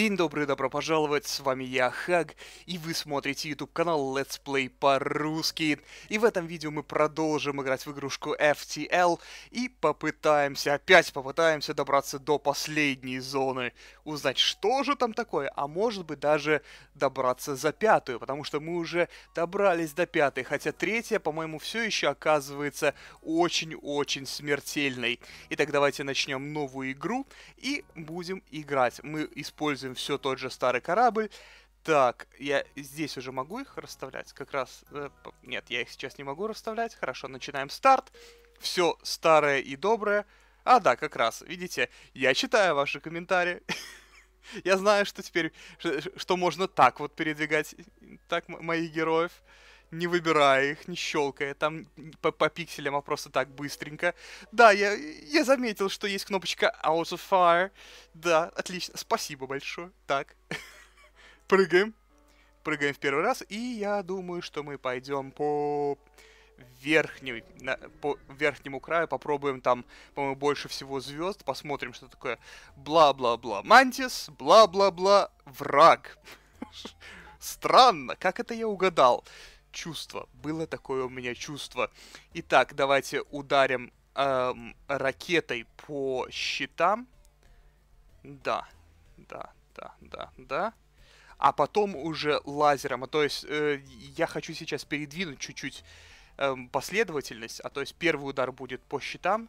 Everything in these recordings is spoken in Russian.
День добрый, добро пожаловать, с вами я, Хаг, и вы смотрите YouTube канал Let's Play по-русски. И в этом видео мы продолжим играть в игрушку FTL и попытаемся, опять попытаемся добраться до последней зоны, узнать, что же там такое, а может быть даже добраться за пятую, потому что мы уже добрались до пятой, хотя третья, по-моему, все еще оказывается очень-очень смертельной. Итак, давайте начнем новую игру и будем играть. Мы используем смотрим все тот же старый корабль. Так, я здесь уже могу их расставлять, как раз... Э, нет, я их сейчас не могу расставлять. Хорошо, начинаем старт. Все старое и доброе. А, да, как раз, видите, я читаю ваши комментарии. Я знаю, что теперь, что можно так вот передвигать так моих героев не выбирая их, не щелкая там по, по пикселям, а просто так быстренько. Да, я, я заметил, что есть кнопочка Out of Fire. Да, отлично, спасибо большое. Так, прыгаем. Прыгаем в первый раз, и я думаю, что мы пойдем по верхний, на, по верхнему краю, попробуем там, по-моему, больше всего звезд, посмотрим, что такое бла-бла-бла мантис, бла-бла-бла враг. Странно, как это я угадал? чувство. Было такое у меня чувство. Итак, давайте ударим эм, ракетой по щитам. Да, да, да, да, да. А потом уже лазером. А то есть э, я хочу сейчас передвинуть чуть-чуть э, последовательность. А то есть первый удар будет по щитам.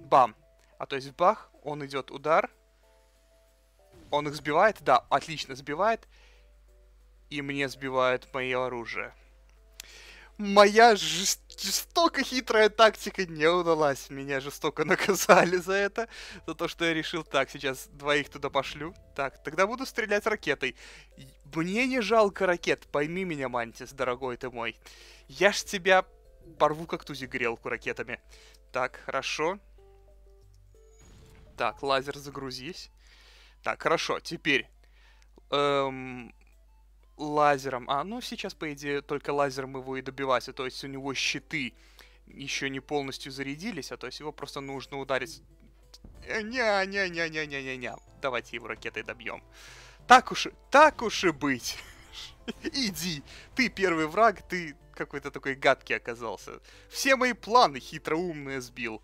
Бам. А то есть бах, он идет удар. Он их сбивает, да, отлично сбивает и мне сбивают мое оружие. Моя жестоко хитрая тактика не удалась. Меня жестоко наказали за это. За то, что я решил, так, сейчас двоих туда пошлю. Так, тогда буду стрелять ракетой. Мне не жалко ракет, пойми меня, Мантис, дорогой ты мой. Я ж тебя порву как тузи грелку ракетами. Так, хорошо. Так, лазер загрузись. Так, хорошо, теперь... Эм, лазером. А, ну сейчас, по идее, только лазером его и добивать, а то есть у него щиты еще не полностью зарядились, а то есть его просто нужно ударить. Э, ня-ня-ня-ня-ня-ня-ня. Давайте его ракетой добьем. Так уж, так уж и быть. Иди, ты первый враг, ты какой-то такой гадкий оказался. Все мои планы хитроумные сбил.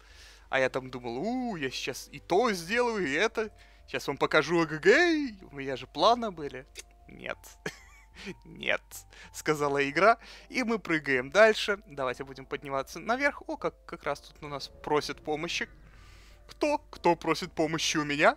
А я там думал, у, я сейчас и то сделаю, и это. Сейчас вам покажу АГГ, у меня же планы были. Нет. Нет, сказала игра. И мы прыгаем дальше. Давайте будем подниматься наверх. О, как, как раз тут у нас просят помощи. Кто? Кто просит помощи у меня?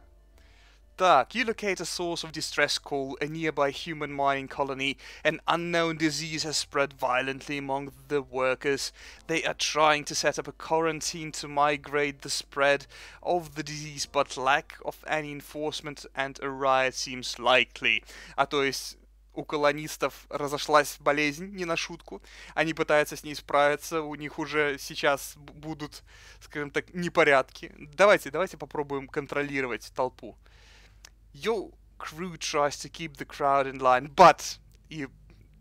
Так, you locate a source of distress call, a nearby human mining colony. An unknown disease has spread violently among the workers. They are trying to set up a quarantine to migrate the spread of the disease, but lack of any enforcement and a riot seems likely. А то есть у колонистов разошлась болезнь, не на шутку. Они пытаются с ней справиться, у них уже сейчас будут, скажем так, непорядки. Давайте, давайте попробуем контролировать толпу. Yo crew tries to keep the crowd in line, but... И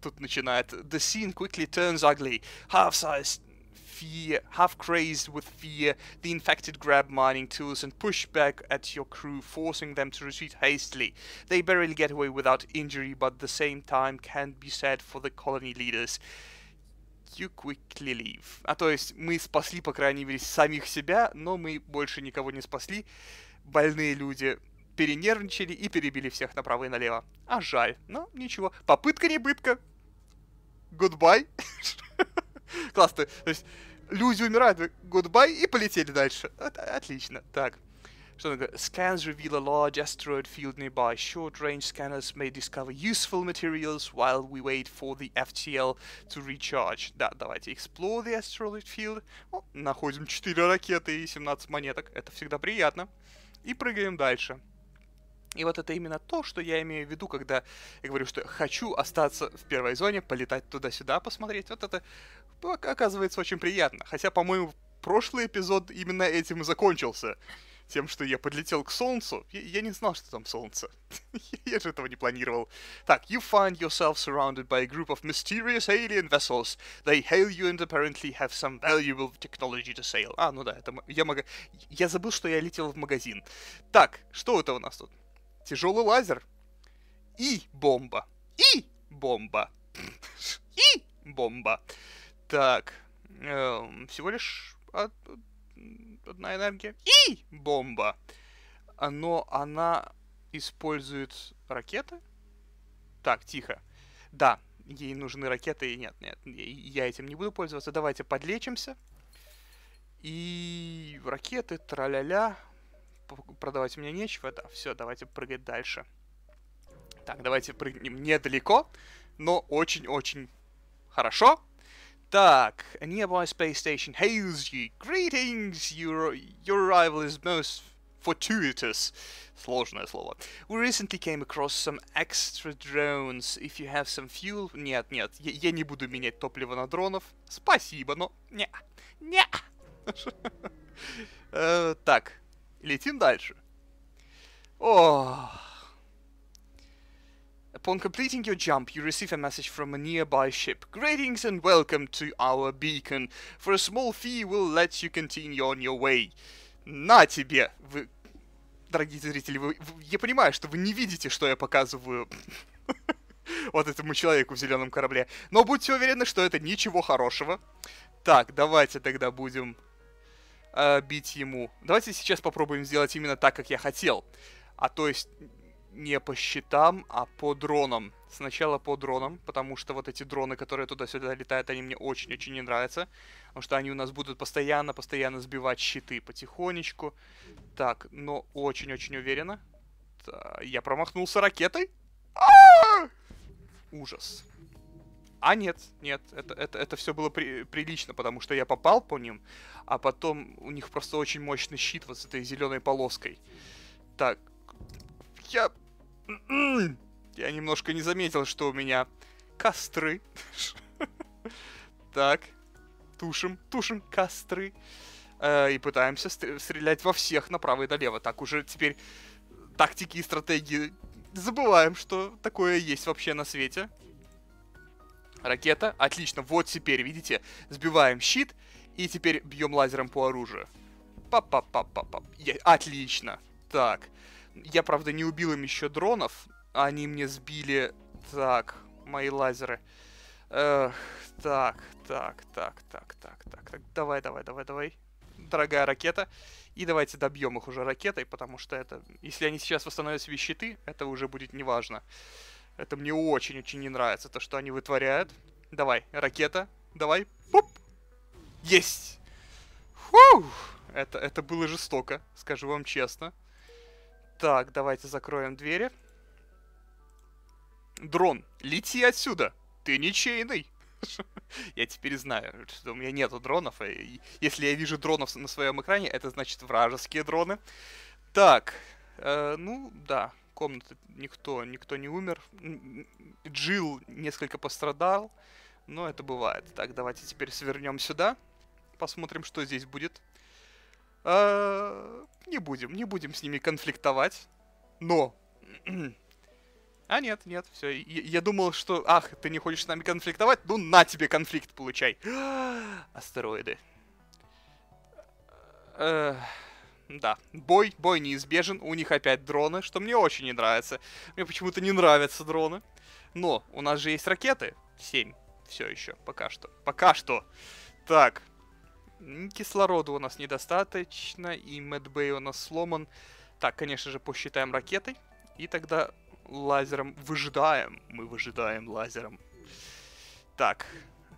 тут начинает. The scene quickly turns ugly. Half-sized fear, half crazed with fear, the infected grab mining tools and push back at your crew, forcing them to retreat hastily. They barely get away without injury, but the same time can not be said for the colony leaders. You quickly leave. А то есть мы спасли, по крайней мере, самих себя, но мы больше никого не спасли. Больные люди перенервничали и перебили всех направо и налево. А жаль, но ничего. Попытка не пытка. Goodbye. Классно. То есть люди умирают, гудбай, и полетели дальше. От отлично. Так. Что такое? Scans reveal a large asteroid field nearby. Short-range scanners may discover useful materials while we wait for the FTL to recharge. Да, давайте. Explore the asteroid field. О, находим 4 ракеты и 17 монеток. Это всегда приятно. И прыгаем дальше. И вот это именно то, что я имею в виду, когда я говорю, что хочу остаться в первой зоне, полетать туда-сюда, посмотреть. Вот это ну, оказывается очень приятно. Хотя, по-моему, прошлый эпизод именно этим и закончился. Тем, что я подлетел к солнцу. Я, я не знал, что там солнце. я же этого не планировал. Так, you find yourself surrounded by a group of mysterious alien vessels. They hail you and apparently have some valuable technology to sell. А, ну да, это я мага... Я забыл, что я летел в магазин. Так, что это у нас тут? Тяжелый лазер. И бомба. И бомба. И бомба. Так, эм, всего лишь одна энергия и бомба. А, но она использует ракеты? Так, тихо. Да, ей нужны ракеты, нет, нет, я этим не буду пользоваться. Давайте подлечимся. И ракеты, траля-ля. Продавать мне нечего, да, все, давайте прыгать дальше. Так, давайте прыгнем недалеко, но очень-очень хорошо. Dark, a nearby space station hails you. Greetings! Your, your arrival is most fortuitous. Сложное слово. We recently came across some extra drones. If you have some fuel... Нет, нет, я, я не буду менять топливо на дронов. Спасибо, но... Не, не. Так, летим дальше. Ох... Upon completing your jump, you receive a message from a nearby ship. Greetings and welcome to our beacon. For a small fee, we'll let you continue on your way. На тебе! Вы... Дорогие зрители, вы... я понимаю, что вы не видите, что я показываю вот этому человеку в зеленом корабле. Но будьте уверены, что это ничего хорошего. Так, давайте тогда будем э, бить ему. Давайте сейчас попробуем сделать именно так, как я хотел. А то есть не по щитам, а по дронам. Сначала по дронам, потому что вот эти дроны, которые туда-сюда летают, они мне очень-очень не нравятся. Потому что они у нас будут постоянно-постоянно сбивать щиты потихонечку. Так, но очень-очень уверенно. Я промахнулся ракетой. А! Ужас. А нет, нет, это, это, это все было при, прилично, потому что я попал по ним, а потом у них просто очень мощный щит вот с этой зеленой полоской. Так, я я немножко не заметил, что у меня костры. Так, тушим, тушим костры. Э, и пытаемся стрелять во всех направо и налево. Так уже теперь тактики и стратегии забываем, что такое есть вообще на свете. Ракета, отлично, вот теперь, видите, сбиваем щит и теперь бьем лазером по оружию. Пап-пап-пап-пап-пап. Отлично. Так. Я, правда, не убил им еще дронов. А они мне сбили... Так, мои лазеры. Эх, так, так, так, так, так, так, так. Давай, давай, давай, давай. Дорогая ракета. И давайте добьем их уже ракетой, потому что это... Если они сейчас восстановят себе щиты, это уже будет неважно. Это мне очень-очень не нравится, то, что они вытворяют. Давай, ракета. Давай. Пуп. Есть! Фух! Это, это было жестоко, скажу вам честно. Так, давайте закроем двери. Дрон, лети отсюда. Ты ничейный. Я теперь знаю, что у меня нету дронов. И если я вижу дронов на своем экране, это значит вражеские дроны. Так, э, ну да, комната никто, никто не умер. Джилл несколько пострадал, но это бывает. Так, давайте теперь свернем сюда, посмотрим, что здесь будет. А, не будем, не будем с ними конфликтовать. Но... А нет, нет, все. Я, я думал, что, ах, ты не хочешь с нами конфликтовать? Ну, на тебе конфликт получай. Астероиды. Э, да, бой, бой неизбежен. У них опять дроны, что мне очень не нравится. Мне почему-то не нравятся дроны. Но у нас же есть ракеты. семь. Все еще, пока что. Пока что. Так, Кислорода у нас недостаточно, и медбей у нас сломан. Так, конечно же, посчитаем ракетой. И тогда лазером выжидаем. Мы выжидаем лазером. Так,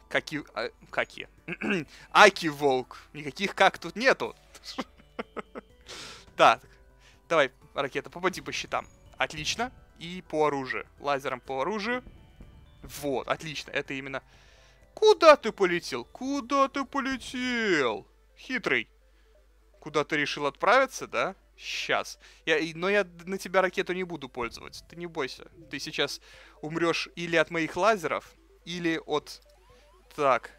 какие... А, какие? Аки Волк. Никаких как тут нету. Так, давай, ракета, попади по щитам. Отлично. И по оружию. Лазером по оружию. Вот, отлично. Это именно Куда ты полетел? Куда ты полетел? Хитрый. Куда ты решил отправиться, да? Сейчас. Я, но я на тебя ракету не буду пользовать. Ты не бойся. Ты сейчас умрешь или от моих лазеров, или от... Так.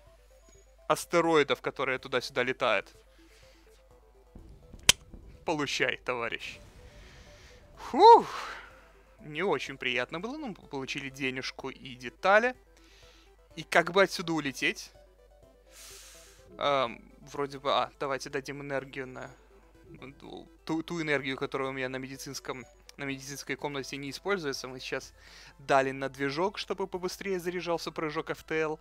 Астероидов, которые туда-сюда летают. Получай, товарищ. Фух. Не очень приятно было, но ну, мы получили денежку и детали. И как бы отсюда улететь. Эм, вроде бы... А, давайте дадим энергию на... Ну, ту, ту энергию, которую у меня на медицинском на медицинской комнате не используется. Мы сейчас дали на движок, чтобы побыстрее заряжался прыжок FTL.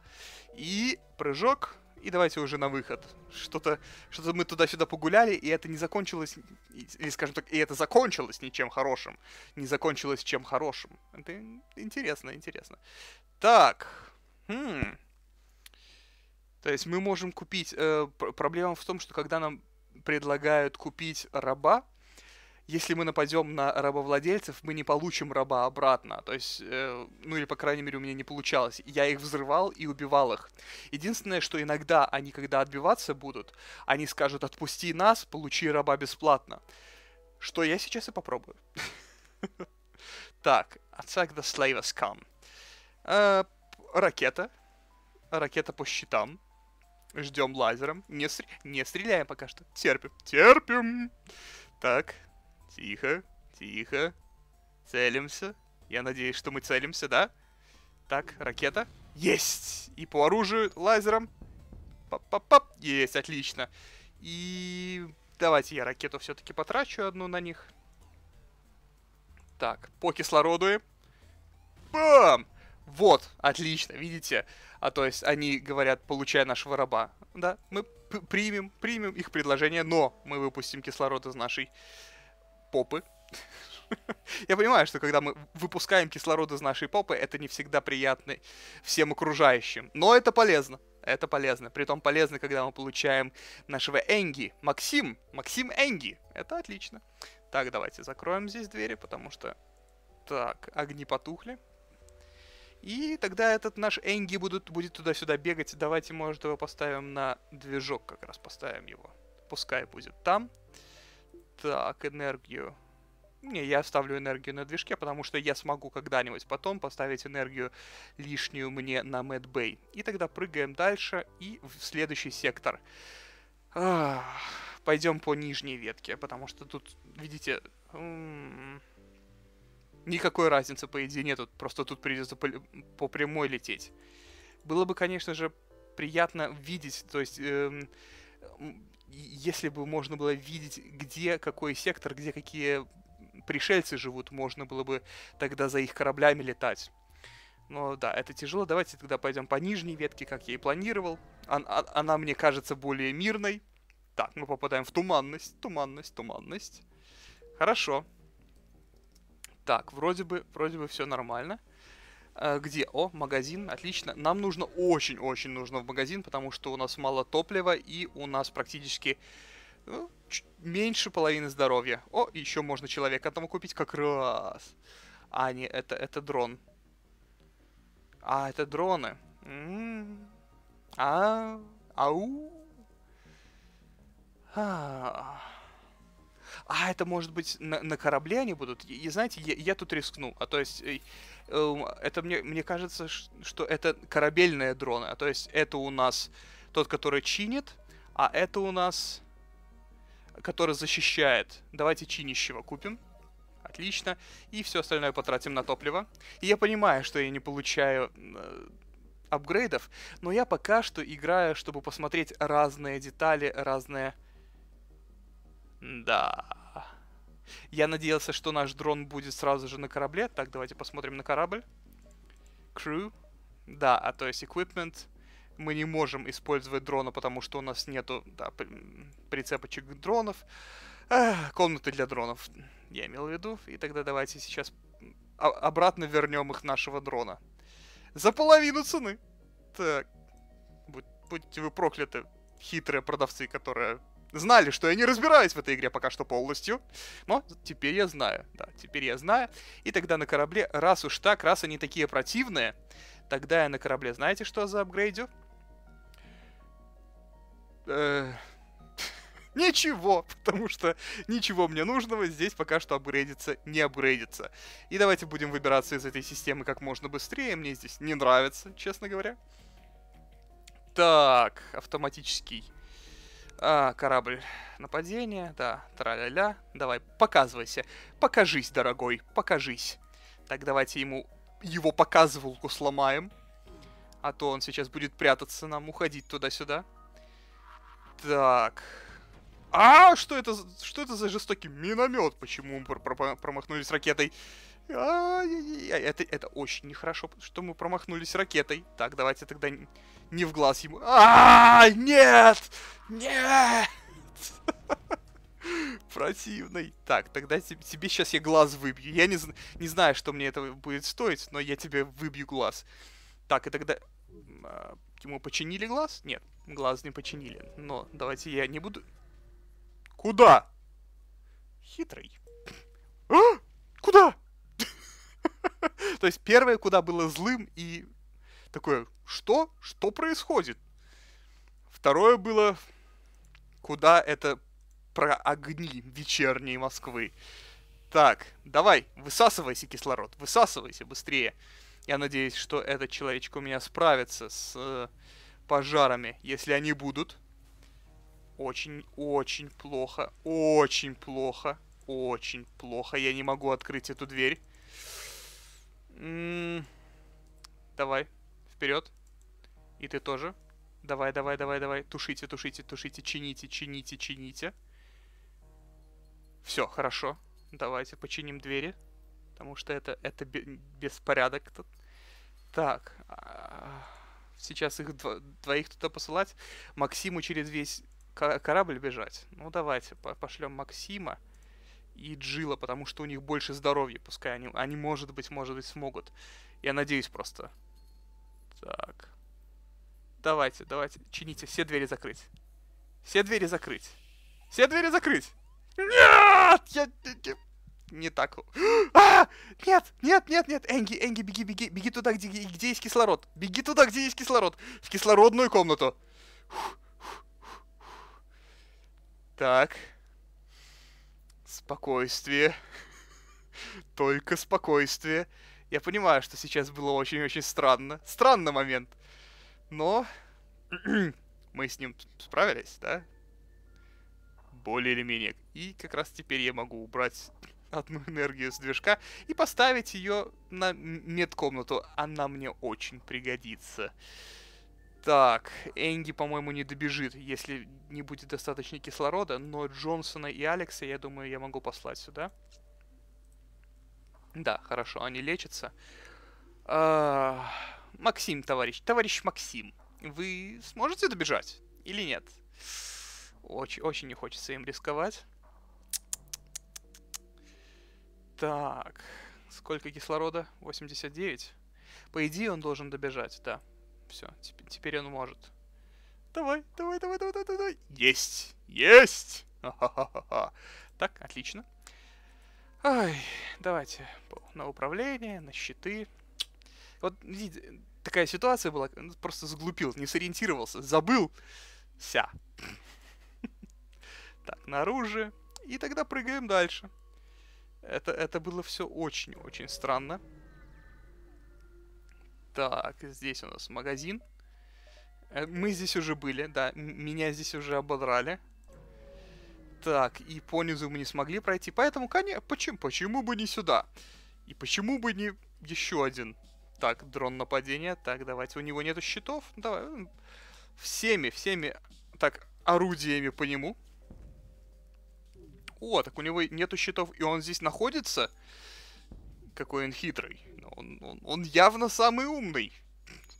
И прыжок, и давайте уже на выход. Что-то что мы туда-сюда погуляли, и это не закончилось, или, скажем так, и это закончилось ничем хорошим. Не закончилось чем хорошим. Это интересно, интересно. Так, Хм. То есть мы можем купить... Э, проблема в том, что когда нам предлагают купить раба, если мы нападем на рабовладельцев, мы не получим раба обратно. То есть, э, ну или, по крайней мере, у меня не получалось. Я их взрывал и убивал их. Единственное, что иногда они, когда отбиваться будут, они скажут, отпусти нас, получи раба бесплатно. Что я сейчас и попробую. Так, attack the slavers come. Э, Ракета. Ракета по щитам. Ждем лазером. Не, стр... не стреляем пока что. Терпим. Терпим. Так. Тихо. Тихо. Целимся. Я надеюсь, что мы целимся, да? Так, ракета. Есть! И по оружию лазером. Пап-пап-пап. Есть, отлично. И давайте я ракету все-таки потрачу одну на них. Так, по кислороду. Бам! Вот, отлично, видите? А то есть они говорят, получая нашего раба, да, мы примем, примем их предложение, но мы выпустим кислород из нашей попы. Я понимаю, что когда мы выпускаем кислород из нашей попы, это не всегда приятно всем окружающим, но это полезно. Это полезно. Притом полезно, когда мы получаем нашего Энги. Максим. Максим Энги. Это отлично. Так, давайте закроем здесь двери, потому что... Так, огни потухли. И тогда этот наш Энги будут, будет туда-сюда бегать. Давайте, может, его поставим на движок, как раз поставим его. Пускай будет там. Так, энергию. Не, я ставлю энергию на движке, потому что я смогу когда-нибудь потом поставить энергию лишнюю мне на Мэтбэй. И тогда прыгаем дальше и в следующий сектор. пойдем по нижней ветке, потому что тут, видите... М -м -м никакой разницы, по идее, нету. Просто тут придется по, по прямой лететь. Было бы, конечно же, приятно видеть, то есть... Эм, если бы можно было видеть, где какой сектор, где какие пришельцы живут, можно было бы тогда за их кораблями летать. Но да, это тяжело. Давайте тогда пойдем по нижней ветке, как я и планировал. Она, она мне кажется более мирной. Так, мы попадаем в туманность, туманность, туманность. Хорошо. Так, вроде бы, вроде бы все нормально. Э, где? О, магазин, отлично. Нам нужно, очень-очень нужно в магазин, потому что у нас мало топлива и у нас практически ну, меньше половины здоровья. О, еще можно человека там купить как раз. А, не, это, это дрон. А, это дроны. М м-м. -м -м. А, ау. А. -а, -а а это может быть на, на корабле они будут. И, знаете, я, я тут рискну. А то есть, э, э, это мне, мне кажется, что это корабельные дроны. А то есть, это у нас тот, который чинит, а это у нас, который защищает. Давайте чинящего купим. Отлично. И все остальное потратим на топливо. И я понимаю, что я не получаю э, апгрейдов, но я пока что играю, чтобы посмотреть разные детали, разные да. Я надеялся, что наш дрон будет сразу же на корабле. Так, давайте посмотрим на корабль. Crew. Да, а то есть equipment. Мы не можем использовать дрона, потому что у нас нету да, прицепочек дронов. Эх, комнаты для дронов, я имел в виду. И тогда давайте сейчас обратно вернем их нашего дрона. За половину цены. Так. Будь, будьте вы прокляты, хитрые продавцы, которые знали, что я не разбираюсь в этой игре пока что полностью. Но теперь я знаю, да, теперь я знаю. И тогда на корабле, раз уж так, раз они такие противные, тогда я на корабле, знаете, что за апгрейдю? Э, ничего, потому что ничего мне нужного здесь пока что апгрейдиться не апгрейдится. И давайте будем выбираться из этой системы как можно быстрее, мне здесь не нравится, честно говоря. Так, автоматический а, корабль нападения, да, тра-ля-ля. Давай, показывайся. Покажись, дорогой, покажись. Так, давайте ему его показывалку сломаем. А то он сейчас будет прятаться нам, уходить туда-сюда. Так. А, что это, что это за жестокий миномет? Почему мы промахнулись ракетой? Это, это очень нехорошо, что мы промахнулись ракетой. Так, давайте тогда не, в глаз ему. А, нет! Нет! Противный. Так, тогда тебе, тебе сейчас я глаз выбью. Я не, не знаю, что мне это будет стоить, но я тебе выбью глаз. Так, и тогда... А, ему починили глаз? Нет, глаз не починили. Но давайте я не буду... Куда? Хитрый. А? Куда? То есть первое, куда было злым и такое, что? Что происходит? Второе было, куда это про огни вечерней Москвы. Так, давай, высасывайся, кислород, высасывайся быстрее. Я надеюсь, что этот человечек у меня справится с э, пожарами, если они будут. Очень-очень плохо, очень плохо, очень плохо. Я не могу открыть эту дверь. Давай, вперед. И ты тоже. Давай, давай, давай, давай. Тушите, тушите, тушите, чините, чините, чините. Все, хорошо. Давайте починим двери. Потому что это, это беспорядок тут. Так. А, сейчас их дво двоих туда посылать. Максиму через весь корабль бежать. Ну, давайте, пошлем Максима и Джила, потому что у них больше здоровья, пускай они, они может быть, может быть, смогут. Я надеюсь просто. Так. Давайте, давайте, чините, все двери закрыть. Все двери закрыть. Все двери закрыть! Нет! Я... Не так. А! Нет, нет, нет, нет. Энги, Энги, беги, беги, беги туда, где, где есть кислород. Беги туда, где есть кислород. В кислородную комнату. Так. Спокойствие. Только спокойствие. Я понимаю, что сейчас было очень-очень странно. Странный момент. Но мы с ним справились, да? Более или менее. И как раз теперь я могу убрать одну энергию с движка и поставить ее на медкомнату. Она мне очень пригодится. Так, Энди, по-моему, не добежит, если не будет достаточно кислорода, но Джонсона и Алекса, я думаю, я могу послать сюда. Да, хорошо, они лечатся. А... Максим, товарищ, товарищ Максим, вы сможете добежать или нет? Очень, очень не хочется им рисковать. Так, сколько кислорода? 89. По идее, он должен добежать, да все. Теперь он может. Давай, давай, давай, давай, давай, давай. Есть, есть. Ха-ха-ха-ха. Так, отлично. Ой, давайте на управление, на щиты. Вот, видите, такая ситуация была, ну, просто заглупил, не сориентировался, забыл. вся. Так, на оружие. И тогда прыгаем дальше. Это, это было все очень-очень странно. Так, здесь у нас магазин. Э, мы здесь уже были, да, меня здесь уже ободрали. Так, и понизу мы не смогли пройти, поэтому, конечно, почему, почему бы не сюда? И почему бы не еще один? Так, дрон нападения, так, давайте, у него нету щитов, давай, всеми, всеми, так, орудиями по нему. О, так у него нету щитов, и он здесь находится? какой он хитрый. он, он, он явно самый умный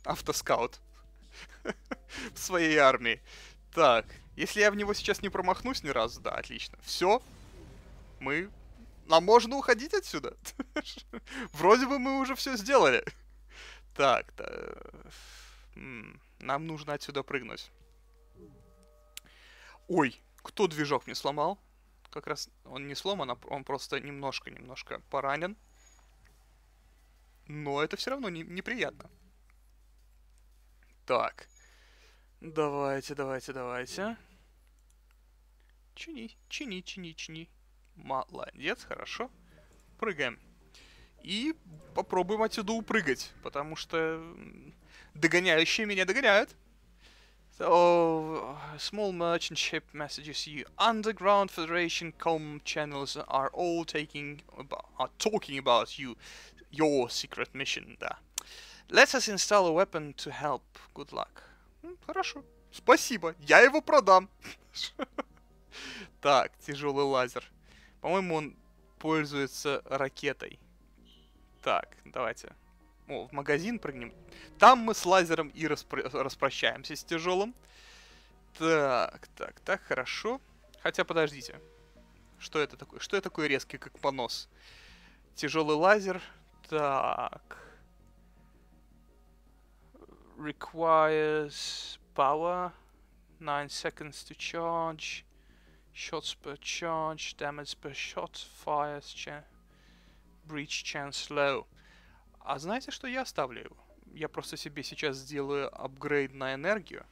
автоскаут в своей армии. Так, если я в него сейчас не промахнусь ни разу, да, отлично. Все, мы... Нам можно уходить отсюда. Вроде бы мы уже все сделали. Так, да... нам нужно отсюда прыгнуть. Ой, кто движок мне сломал? Как раз он не сломан, а он просто немножко-немножко поранен но это все равно не, неприятно. Так. Давайте, давайте, давайте. Чини, чини, чини, чини. Молодец, хорошо. Прыгаем. И попробуем отсюда упрыгать, потому что догоняющие меня догоняют. So, small merchant ship messages you. Underground Federation com channels are all taking about, are talking about you your secret mission, да. Let us install a weapon to help. Good luck. хорошо. Спасибо, я его продам. так, тяжелый лазер. По-моему, он пользуется ракетой. Так, давайте. О, в магазин прыгнем. Там мы с лазером и распро распрощаемся с тяжелым. Так, так, так, хорошо. Хотя, подождите. Что это такое? Что это такое резкий, как понос? Тяжелый лазер. Так. Requires power. 9 seconds to charge. Shots per charge. Damage per shot. Fires. Cha breach chance low. А знаете, что я оставлю его? Я просто себе сейчас сделаю апгрейд на энергию.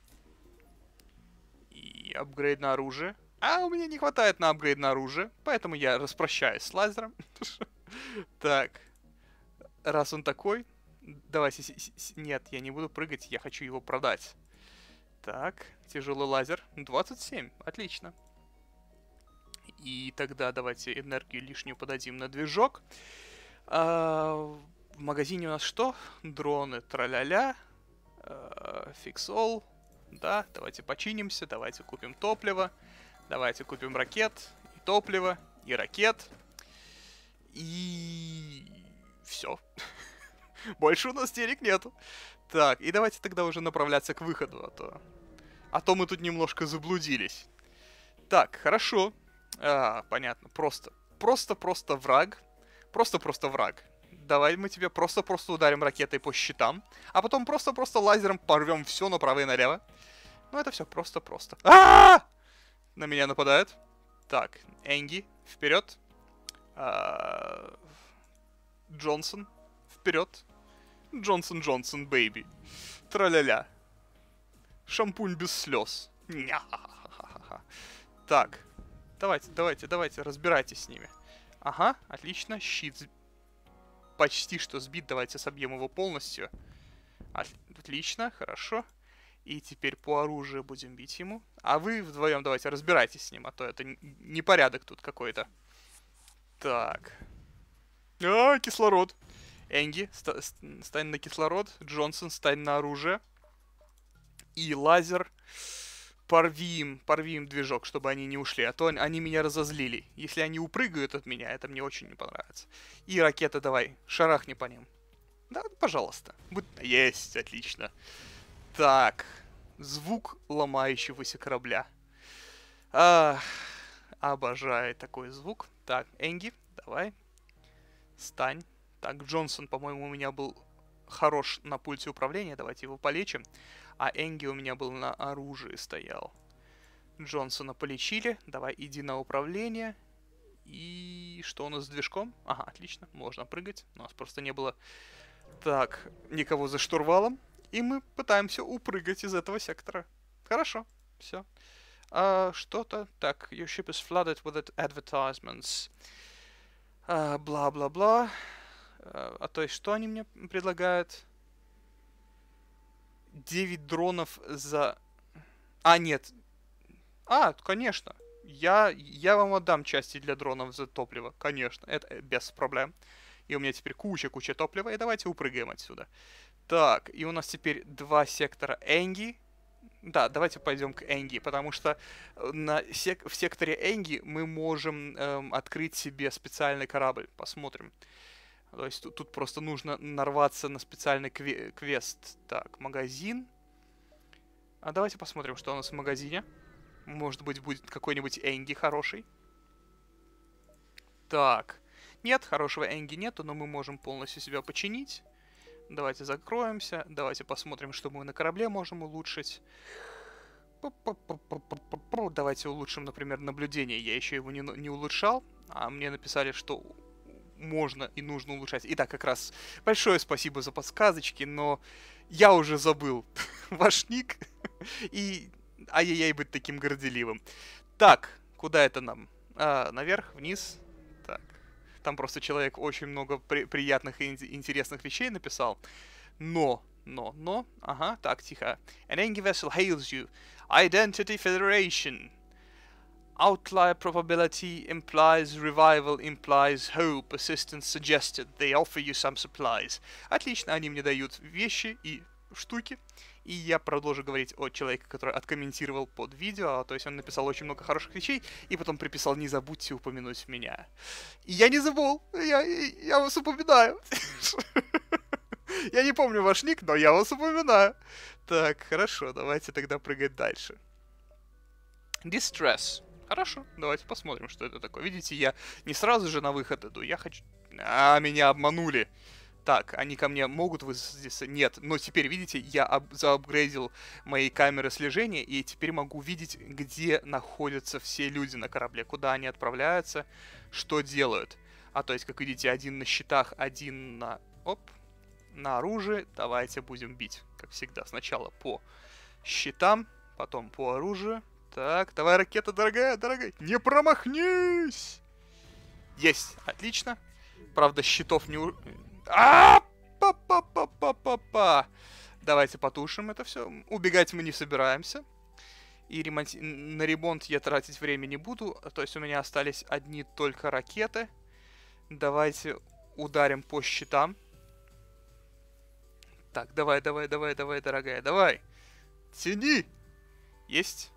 И апгрейд на оружие. А у меня не хватает на апгрейд на оружие, поэтому я распрощаюсь с лазером. Так раз он такой, давайте, нет, я не буду прыгать, я хочу его продать. Так, тяжелый лазер, 27, отлично. И тогда давайте энергию лишнюю подадим на движок. А, в магазине у нас что? Дроны, траля-ля, а, фиксол, да, давайте починимся, давайте купим топливо, давайте купим ракет, и топливо, и ракет. И все. Больше у нас денег нету. Так, и давайте тогда уже направляться к выходу, а то... А то мы тут немножко заблудились. Так, хорошо. А, понятно, просто. Просто-просто враг. Просто-просто враг. Давай мы тебе просто-просто ударим ракетой по щитам, а потом просто-просто лазером порвем все направо и налево. Ну это все просто-просто. А, -а, а! На меня нападают. Так, Энги, вперед. А Джонсон, вперед. Джонсон Джонсон, бэйби. Траля-ля. Шампунь без слез. Ня. Так, давайте, давайте, давайте, разбирайтесь с ними. Ага, отлично, щит почти что сбит, давайте собьем его полностью. Отлично, хорошо. И теперь по оружию будем бить ему. А вы вдвоем давайте разбирайтесь с ним, а то это непорядок тут какой-то. Так, а, кислород. Энги, ста стань на кислород. Джонсон, стань на оружие. И лазер. Порви им, порви им движок, чтобы они не ушли, а то они меня разозлили. Если они упрыгают от меня, это мне очень не понравится. И ракета давай, шарахни по ним. Да, пожалуйста. Будь... Есть, отлично. Так, звук ломающегося корабля. Ах, обожаю такой звук. Так, Энги, давай, Стань. Так, Джонсон, по-моему, у меня был хорош на пульте управления. Давайте его полечим. А Энги у меня был на оружии стоял. Джонсона полечили. Давай иди на управление. И что у нас с движком? Ага, отлично, можно прыгать. У нас просто не было так никого за штурвалом. И мы пытаемся упрыгать из этого сектора. Хорошо, все. А, Что-то. Так, your ship is flooded with advertisements. А, бла-бла-бла. А, а то есть, что они мне предлагают? 9 дронов за... А, нет. А, конечно. Я, я вам отдам части для дронов за топливо. Конечно, это э, без проблем. И у меня теперь куча-куча топлива. И давайте упрыгаем отсюда. Так, и у нас теперь два сектора Энги. Да, давайте пойдем к Энги, потому что э, на сек в секторе Энги мы можем эм, открыть себе специальный корабль. Посмотрим. То есть тут, тут просто нужно нарваться на специальный кве квест. Так, магазин. А давайте посмотрим, что у нас в магазине. Может быть, будет какой-нибудь Энги хороший. Так. Нет, хорошего Энги нету, но мы можем полностью себя починить. Давайте закроемся, давайте посмотрим, что мы на корабле можем улучшить. Давайте улучшим, например, наблюдение. Я еще его не, не улучшал, а мне написали, что можно и нужно улучшать. Итак, как раз большое спасибо за подсказочки, но я уже забыл ваш ник, и ай-яй-яй быть таким горделивым. Так, куда это нам? А, наверх, вниз, там просто человек очень много при- приятных и интересных вещей написал. Но, но, но, ага, так, тихо. An Engie vessel hails you. Identity Federation. Outlier probability implies revival, implies hope, assistance suggested. They offer you some supplies. Отлично, они мне дают вещи и штуки и я продолжу говорить о человеке, который откомментировал под видео, то есть он написал очень много хороших вещей, и потом приписал «Не забудьте упомянуть меня». И я не забыл, я, я вас упоминаю. Я не помню ваш ник, но я вас упоминаю. Так, хорошо, давайте тогда прыгать дальше. Distress. Хорошо, давайте посмотрим, что это такое. Видите, я не сразу же на выход иду, я хочу... А, меня обманули так, они ко мне могут высадиться? Нет. Но теперь, видите, я об- заапгрейдил мои камеры слежения, и теперь могу видеть, где находятся все люди на корабле, куда они отправляются, что делают. А то есть, как видите, один на счетах, один на... Оп, на оружие. Давайте будем бить, как всегда. Сначала по щитам, потом по оружию. Так, давай, ракета, дорогая, дорогая. Не промахнись! Есть, отлично. Правда, щитов не, у... А! па па па па па па Давайте потушим это все. Убегать мы не собираемся. И ремонт на ремонт я тратить время не буду. То есть у меня остались одни только ракеты. Давайте ударим по щитам. Так, давай, давай, давай, давай, дорогая, давай. Тяни! Есть.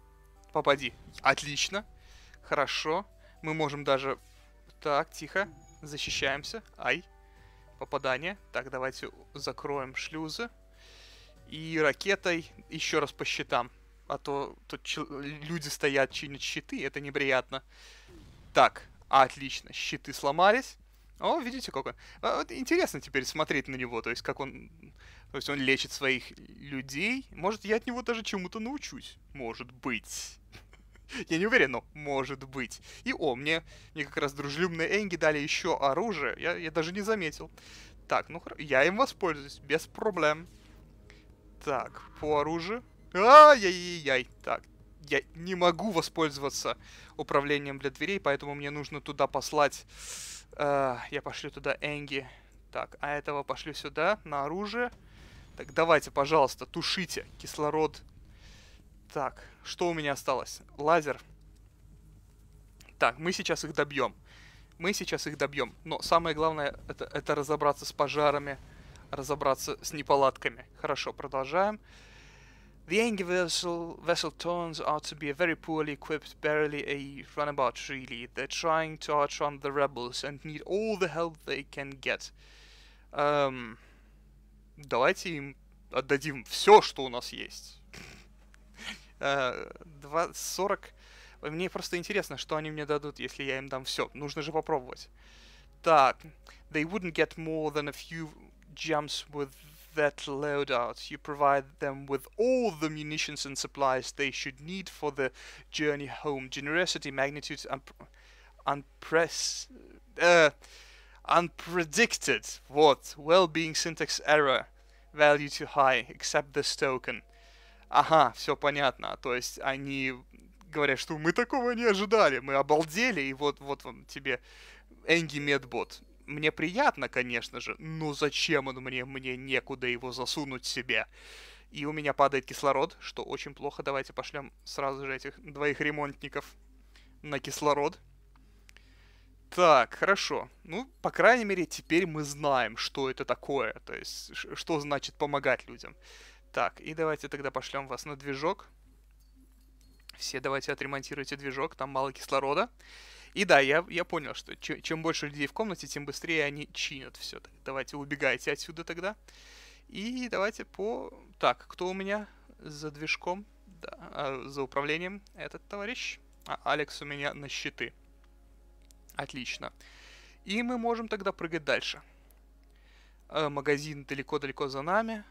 Попади. Отлично. Хорошо. Мы можем даже... Так, тихо. Защищаемся. Ай попадание. Так, давайте закроем шлюзы. И ракетой еще раз по щитам. А то тут люди стоят, чинят щиты, это неприятно. Так, отлично, щиты сломались. О, видите, как он... А, вот интересно теперь смотреть на него, то есть как он... То есть он лечит своих людей. Может, я от него даже чему-то научусь. Может быть. Я не уверен, но может быть. И о, мне, мне как раз дружелюбные Энги дали еще оружие. Я, я даже не заметил. Так, ну я им воспользуюсь, без проблем. Так, по оружию. Ай-яй-яй-яй. Так, я не могу воспользоваться управлением для дверей, поэтому мне нужно туда послать... Э, я пошлю туда Энги. Так, а этого пошлю сюда, на оружие. Так, давайте, пожалуйста, тушите кислород так, что у меня осталось? Лазер. Так, мы сейчас их добьем. Мы сейчас их добьем. Но самое главное, это, это разобраться с пожарами, разобраться с неполадками. Хорошо, продолжаем. The Engie vessel, vessel turns out to be a very poorly equipped, barely a runabout, really. They're trying to outrun the rebels and need all the help they can get. Um, давайте им отдадим все, что у нас есть. 40... Мне просто интересно, что они мне дадут, если я им дам все. Нужно же попробовать. Так. They wouldn't get more than a few jumps with that loadout. You provide them with all the munitions and supplies they should need for the journey home. Generosity, magnitude, and Uh, unpredicted. What? Well-being syntax error. Value too high. Accept this token. ага, все понятно. То есть они говорят, что мы такого не ожидали, мы обалдели, и вот, вот вам тебе Энги Медбот. Мне приятно, конечно же, но зачем он мне? Мне некуда его засунуть себе. И у меня падает кислород, что очень плохо. Давайте пошлем сразу же этих двоих ремонтников на кислород. Так, хорошо. Ну, по крайней мере, теперь мы знаем, что это такое. То есть, что значит помогать людям. Так, и давайте тогда пошлем вас на движок. Все давайте отремонтируйте движок, там мало кислорода. И да, я, я понял, что чем больше людей в комнате, тем быстрее они чинят все. Давайте убегайте отсюда тогда. И давайте по... Так, кто у меня за движком? Да, а, за управлением этот товарищ. А, Алекс у меня на щиты. Отлично. И мы можем тогда прыгать дальше. Э, магазин далеко-далеко за нами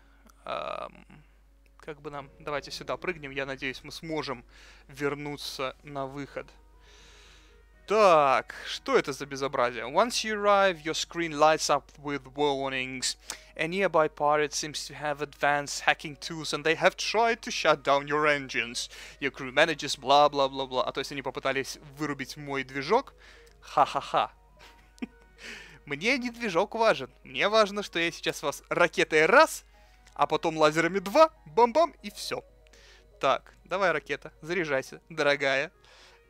как бы нам... Давайте сюда прыгнем. Я надеюсь, мы сможем вернуться на выход. Так, что это за безобразие? Once you arrive, your screen lights up with warnings. A nearby pirate seems to have advanced hacking tools, and they have tried to shut down your engines. Your crew manages бла-бла-бла-бла. А то есть они попытались вырубить мой движок? Ха-ха-ха. Мне не движок важен. Мне важно, что я сейчас вас ракетой раз — а потом лазерами 2, бам-бам, и все. Так, давай, ракета, заряжайся, дорогая.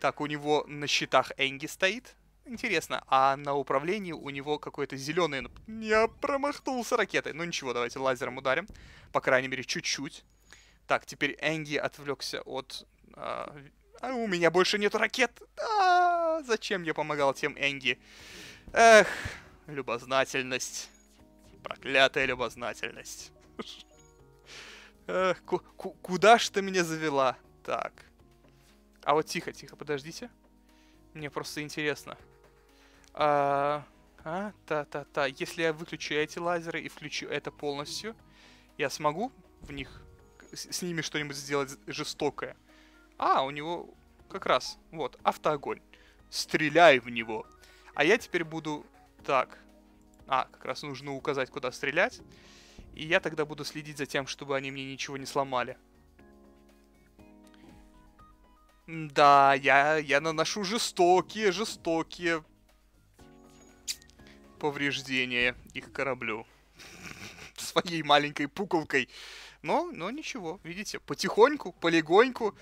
Так, у него на щитах Энги стоит. Интересно, а на управлении у него какой то зеленый. Ну, я промахнулся ракетой. Ну ничего, давайте лазером ударим. По крайней мере, чуть-чуть. Так, теперь Энги отвлекся от... А, а у меня больше нет ракет. А, зачем я помогал тем Энги? Эх, любознательность. Проклятая любознательность. Эх, куда ж ты меня завела? Так. А вот тихо, тихо, подождите. Мне просто интересно. А, а, та-та-та. Если я выключу эти лазеры и включу это полностью, я смогу в них с, с ними что-нибудь сделать жестокое. А, у него как раз, вот, автоогонь. Стреляй в него. А я теперь буду так. А, как раз нужно указать, куда стрелять. И я тогда буду следить за тем, чтобы они мне ничего не сломали. Да, я, я наношу жестокие, жестокие повреждения их кораблю. Своей маленькой пуколкой. Но, но ничего, видите, потихоньку, полигоньку.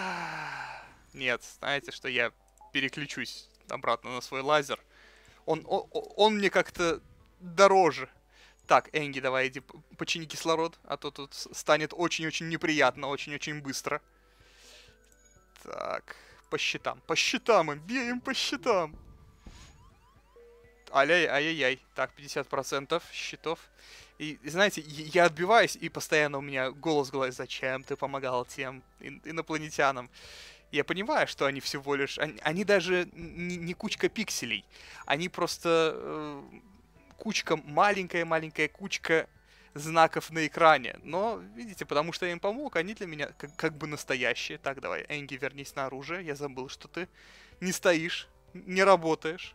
Нет, знаете, что я переключусь обратно на свой лазер. Он, он, он мне как-то дороже. Так, Энги, давай иди почини кислород, а то тут станет очень-очень неприятно, очень-очень быстро. Так, по счетам, по счетам им, беем по счетам. Ай-яй-яй-яй. Так, 50% счетов. И, знаете, я отбиваюсь, и постоянно у меня голос говорит, зачем ты помогал тем инопланетянам? Я понимаю, что они всего лишь... Они, они даже не, не кучка пикселей. Они просто... Э кучка, маленькая-маленькая кучка знаков на экране. Но, видите, потому что я им помог, они для меня как, как бы настоящие. Так, давай, Энги, вернись на оружие. Я забыл, что ты не стоишь, не работаешь.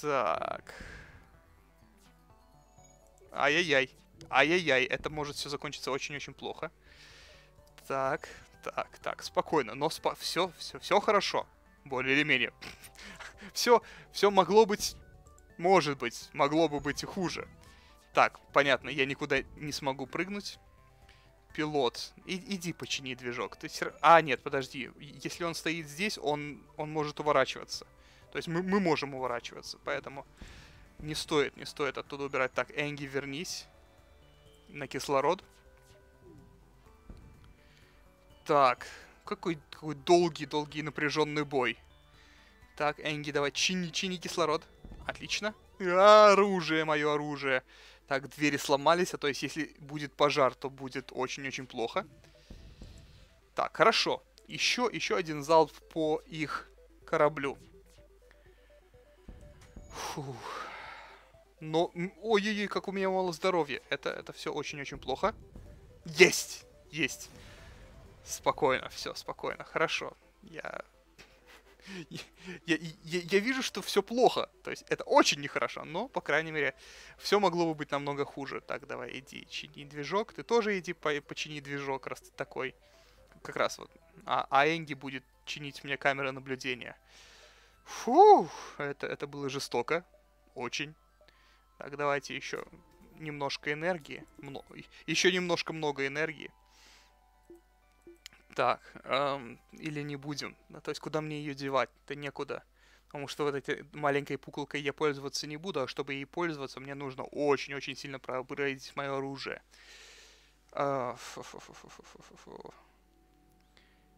Так. Ай-яй-яй. Ай-яй-яй, это может все закончиться очень-очень плохо. Так, так, так, спокойно, но спо все, все, все хорошо, более или менее. все, все могло быть может быть, могло бы быть и хуже. Так, понятно, я никуда не смогу прыгнуть. Пилот, и, иди почини движок. Ты все... А, нет, подожди. Если он стоит здесь, он, он может уворачиваться. То есть мы, мы можем уворачиваться, поэтому не стоит, не стоит оттуда убирать. Так, Энги, вернись на кислород. Так, какой, какой долгий, долгий напряженный бой. Так, Энги, давай, чини, чини кислород. Отлично. оружие, мое оружие. Так, двери сломались, а то есть если будет пожар, то будет очень-очень плохо. Так, хорошо. Еще, еще один залп по их кораблю. Фух. Но, ой-ой-ой, как у меня мало здоровья. Это, это все очень-очень плохо. Есть! Есть! Спокойно, все, спокойно, хорошо. Я я, я, я вижу, что все плохо. То есть это очень нехорошо, но, по крайней мере, все могло бы быть намного хуже. Так, давай, иди, чини движок. Ты тоже иди по почини движок, раз ты такой. Как раз вот. А, а Энги будет чинить мне камеры наблюдения. Фух, это, это было жестоко. Очень. Так, давайте еще немножко энергии. Мно... Еще немножко много энергии так, эм, или не будем. Ну, то есть, куда мне ее девать-то некуда. Потому что вот этой маленькой пуколкой я пользоваться не буду, а чтобы ей пользоваться, мне нужно очень-очень сильно проапгрейдить мое оружие. Э,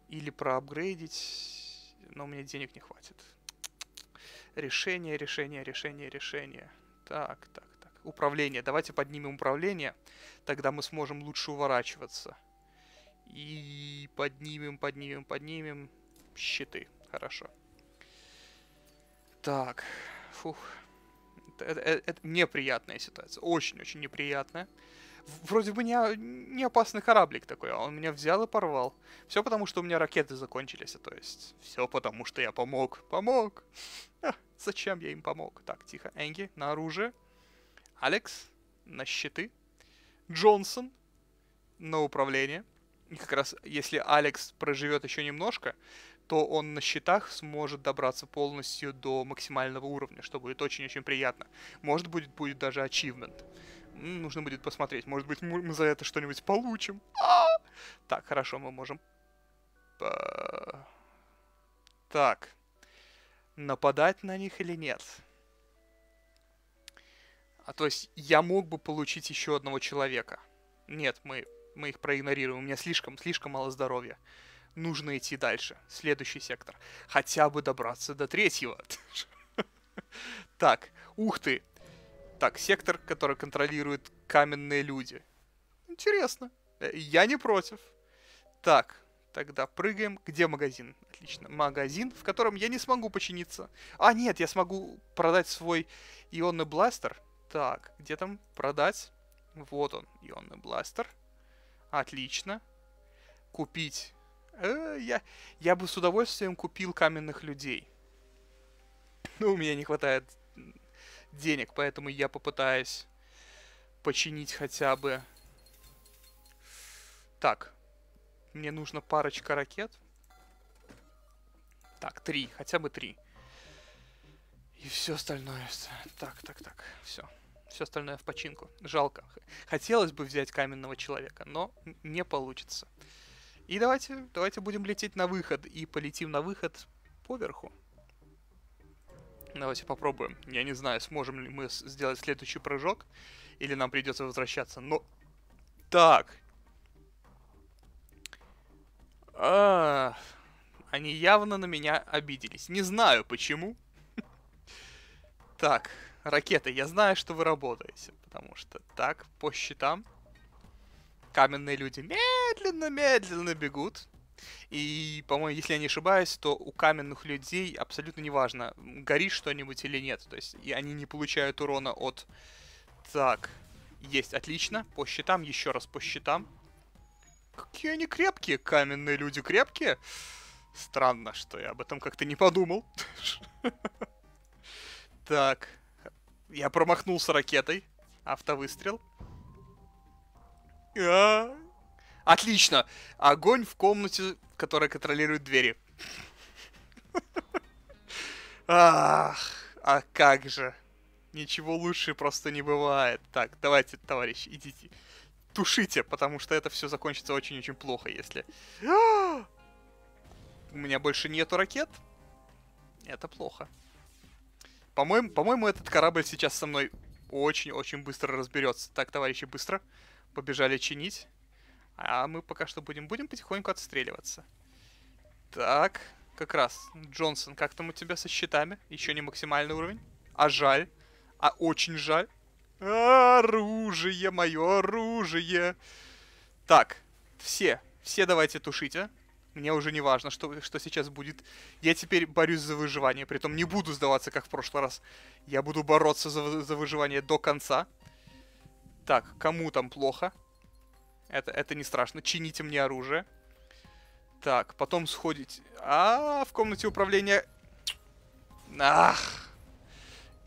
или проапгрейдить, но мне денег не хватит. Решение, решение, решение, решение. Так, так, так. Управление. Давайте поднимем управление. Тогда мы сможем лучше уворачиваться. И поднимем, поднимем, поднимем. Щиты. Хорошо. Так. Фух. Это, это, это неприятная ситуация. Очень-очень неприятная. Вроде бы не, не опасный кораблик такой, а он меня взял и порвал. Все потому, что у меня ракеты закончились, то есть все потому, что я помог. Помог! А, зачем я им помог? Так, тихо. Энги, на оружие. Алекс, на щиты. Джонсон, на управление. И как раз если Алекс проживет еще немножко, то он на счетах сможет добраться полностью до максимального уровня, что будет очень-очень приятно. Может быть, будет даже ачивмент. Нужно будет посмотреть. Может быть, мы за это что-нибудь получим. А! Так, хорошо, мы можем... Так. Нападать на них или нет? А то есть я мог бы получить еще одного человека. Нет, мы мы их проигнорируем, у меня слишком-слишком мало здоровья. Нужно идти дальше, следующий сектор. Хотя бы добраться до третьего. Так, ух ты. Так, сектор, который контролирует каменные люди. Интересно. Э, я не против. Так, тогда прыгаем. Где магазин? Отлично. Магазин, в котором я не смогу починиться. А, нет, я смогу продать свой ионный бластер. Так, где там продать? Вот он, ионный бластер. Отлично. Купить. Э, я, я бы с удовольствием купил каменных людей. Но ну, у меня не хватает денег, поэтому я попытаюсь починить хотя бы... Так. Мне нужно парочка ракет. Так, три. Хотя бы три. И все остальное. Так, так, так. Все все остальное в починку. Жалко. Хотелось бы взять каменного человека, но не получится. И давайте, давайте будем лететь на выход. И полетим на выход поверху. Давайте попробуем. Я не знаю, сможем ли мы сделать следующий прыжок, или нам придется возвращаться, но... Так. А, они явно на меня обиделись. Не знаю почему. Так ракеты, я знаю, что вы работаете, потому что так, по счетам, каменные люди медленно-медленно бегут. И, по-моему, если я не ошибаюсь, то у каменных людей абсолютно неважно, горит что-нибудь или нет. То есть и они не получают урона от... Так, есть, отлично. По счетам, еще раз по счетам. Какие они крепкие, каменные люди крепкие. Странно, что я об этом как-то не подумал. Так. Я промахнулся ракетой. Автовыстрел. А... Отлично. Огонь в комнате, которая контролирует двери. Ах, а как же. Ничего лучше просто не бывает. Так, давайте, товарищи, идите. Тушите, потому что это все закончится очень-очень плохо, если... А! У меня больше нету ракет. Это плохо. По-моему, по-моему, этот корабль сейчас со мной очень-очень быстро разберется. Так, товарищи, быстро. Побежали чинить. А мы пока что будем, будем потихоньку отстреливаться. Так, как раз. Джонсон, как там у тебя со счетами? Еще не максимальный уровень? А жаль. А очень жаль. А, оружие, мое оружие. Так, все, все давайте тушите. Мне уже не важно, что, что сейчас будет. Я теперь борюсь за выживание, притом не буду сдаваться, как в прошлый раз. Я буду бороться за, за выживание до конца. Так, кому там плохо? Это, это не страшно. Чините мне оружие. Так, потом сходить... А, в комнате управления... Ах!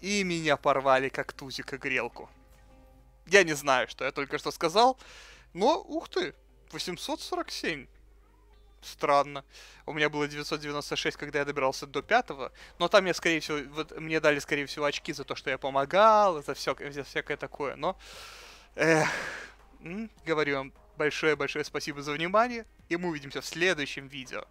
И меня порвали, как тузик и грелку. Я не знаю, что я только что сказал, но, ух ты, 847 странно. У меня было 996, когда я добирался до пятого, но там я, скорее всего, вот мне дали, скорее всего, очки за то, что я помогал, за, все, за всякое такое, но... Эх, говорю вам большое-большое спасибо за внимание, и мы увидимся в следующем видео.